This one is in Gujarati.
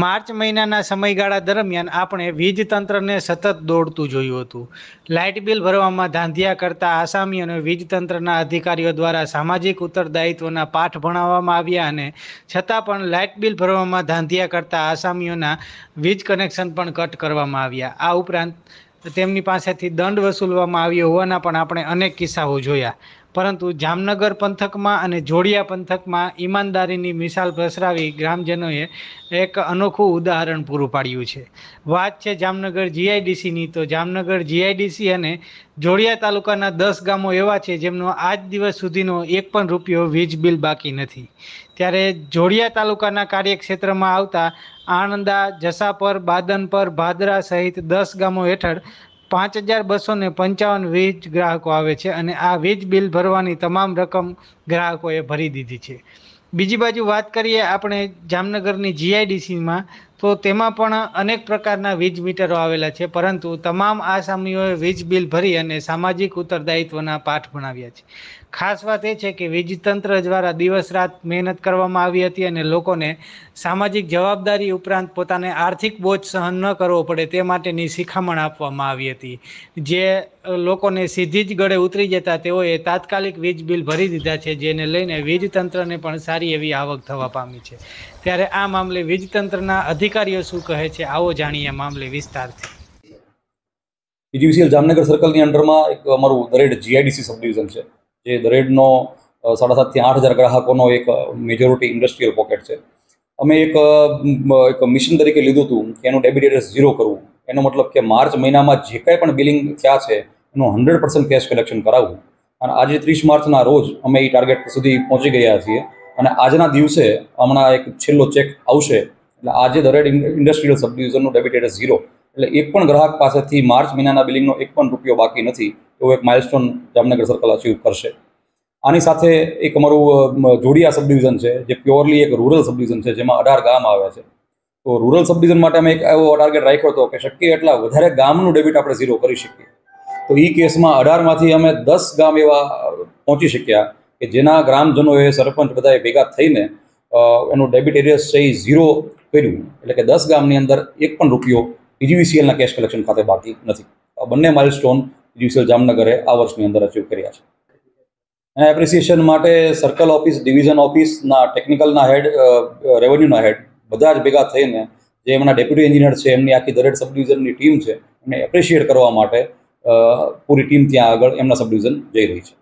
માર્ચ મહિનાના સમયગાળા દરમિયાન આપણે વીજ તંત્રને સતત દોડતું જોયું હતું લાઇટ બિલ ભરવામાં ધાંધિયા કરતા આસામી અને વીજ તંત્રના અધિકારીઓ દ્વારા સામાજિક ઉત્તરદાયિત્વના પાઠ ભણાવવામાં આવ્યા અને છતાં પણ લાઇટ બિલ ભરવામાં ધાંધિયા કરતા આસામીઓના વીજ કનેક્શન પણ કટ કરવામાં આવ્યા આ ઉપરાંત તેમની પાસેથી દંડ વસૂલવામાં આવ્યો હોવાના પણ આપણે અનેક કિસ્સાઓ જોયા પરંતુ જામનગર પંથકમાં અને જોડિયા પંથકમાં ઈમાનદારીની મિસાલ પ્રસરાવી ગ્રામજનોએ એક અનોખું ઉદાહરણ પૂરું પાડ્યું છે વાત છે જામનગર જીઆઈડીસીની તો જામનગર જીઆઈડીસી અને જોડિયા તાલુકાના દસ ગામો એવા છે જેમનો આજ દિવસ સુધીનો એક પણ રૂપિયો વીજ બિલ બાકી નથી ત્યારે જોડિયા તાલુકાના કાર્યક્ષેત્રમાં આવતા આણંદા જસાપર બાદનપર ભાદરા સહિત દસ ગામો હેઠળ પાંચ હજાર બસો ને પંચાવન વીજ ગ્રાહકો આવે છે અને આ વીજ બિલ ભરવાની તમામ રકમ ગ્રાહકોએ ભરી દીધી છે બીજી બાજુ વાત કરીએ આપણે જામનગરની જીઆઈડીસીમાં તો તેમાં પણ અનેક પ્રકારના વીજ મીટરો આવેલા છે પરંતુ તમામ આસામીઓએ વીજ બિલ ભરી અને સામાજિક ઉત્તરદાયિત્વના પાઠ ભણાવ્યા છે ખાસ વાત એ છે કે વીજતંત્ર દ્વારા દિવસ રાત મહેનત કરવામાં આવી હતી અને લોકોને સામાજિક જવાબદારી ઉપરાંત પોતાને આર્થિક બોજ સહન ન કરવો પડે તે માટેની શિખામણ આપવામાં આવી હતી જે લોકોને સીધી જ ગળે ઉતરી જતા તેઓએ તાત્કાલિક વીજ બિલ ભરી દીધા છે જેને લઈને વીજતંત્રને પણ સારી એવી આવક થવા પામી છે ત્યારે આ મામલે વીજતંત્રના અધિક અધિકારીઓ શું કહે છે આવો જાણીએ મામલે વિસ્તારથી પીજીવીસીએલ જામનગર સર્કલની અંડરમાં એક અમારું દરેડ જીઆઈડીસી સબડિવિઝન છે જે દરેડનો સાડા સાતથી આઠ હજાર ગ્રાહકોનો એક મેજોરિટી ઇન્ડસ્ટ્રીયલ પોકેટ છે અમે એક એક મિશન તરીકે લીધું હતું કે એનું ડેબિટ એડ્રેસ ઝીરો કરવું એનો મતલબ કે માર્ચ મહિનામાં જે કાંઈ પણ બિલિંગ થયા છે એનું હંડ્રેડ પર્સન્ટ કેશ કલેક્શન કરાવવું અને આજે ત્રીસ માર્ચના રોજ અમે એ ટાર્ગેટ સુધી પહોંચી ગયા છીએ અને આજના દિવસે હમણાં એક છેલ્લો ચેક આવશે એટલે આજે દરેક ઇન્ડસ્ટ્રીયલ સબડિવિઝનનું ડેબિટ ઝીરો એટલે એક પણ ગ્રાહક પાસેથી માર્ચ મહિનાના બિલિંગનો એક પણ રૂપિયો બાકી નથી એવો એક માઇલસ્ટોન જામનગર સર્કલ અચીવ કરશે આની સાથે એક અમારું જોડિયા સબડિવિઝન છે જે પ્યોરલી એક રૂરલ સબડિવિઝન છે જેમાં અઢાર ગામ આવે છે તો રૂરલ સબડિવિઝન માટે અમે એક એવો ટાર્ગેટ રાખ્યો હતો કે શક્ય એટલા વધારે ગામનું ડેબિટ આપણે ઝીરો કરી શકીએ તો એ કેસમાં અઢારમાંથી અમે દસ ગામ એવા પહોંચી શક્યા કે જેના ગ્રામજનોએ સરપંચ બધાએ ભેગા થઈને એનું ડેબિટ એરિયસ છે એ ઝીરો કર્યું એટલે કે દસ ગામની અંદર એક પણ રૂપિયો ઈજીવીસીએલના કેશ કલેક્શન ખાતે બાકી નથી બંને બંને સ્ટોન ઈજીવીસીએલ જામનગરે આ વર્ષની અંદર અચીવ કર્યા છે એના એપ્રિસિએશન માટે સર્કલ ઓફિસ ડિવિઝન ઓફિસના ટેકનિકલના હેડ રેવન્યુના હેડ બધા જ ભેગા થઈને જે એમના ડેપ્યુટી એન્જિનિયર છે એમની આખી દરેક સબ ડિવિઝનની ટીમ છે એમને એપ્રિશિએટ કરવા માટે પૂરી ટીમ ત્યાં આગળ એમના સબ ડિવિઝન જઈ રહી છે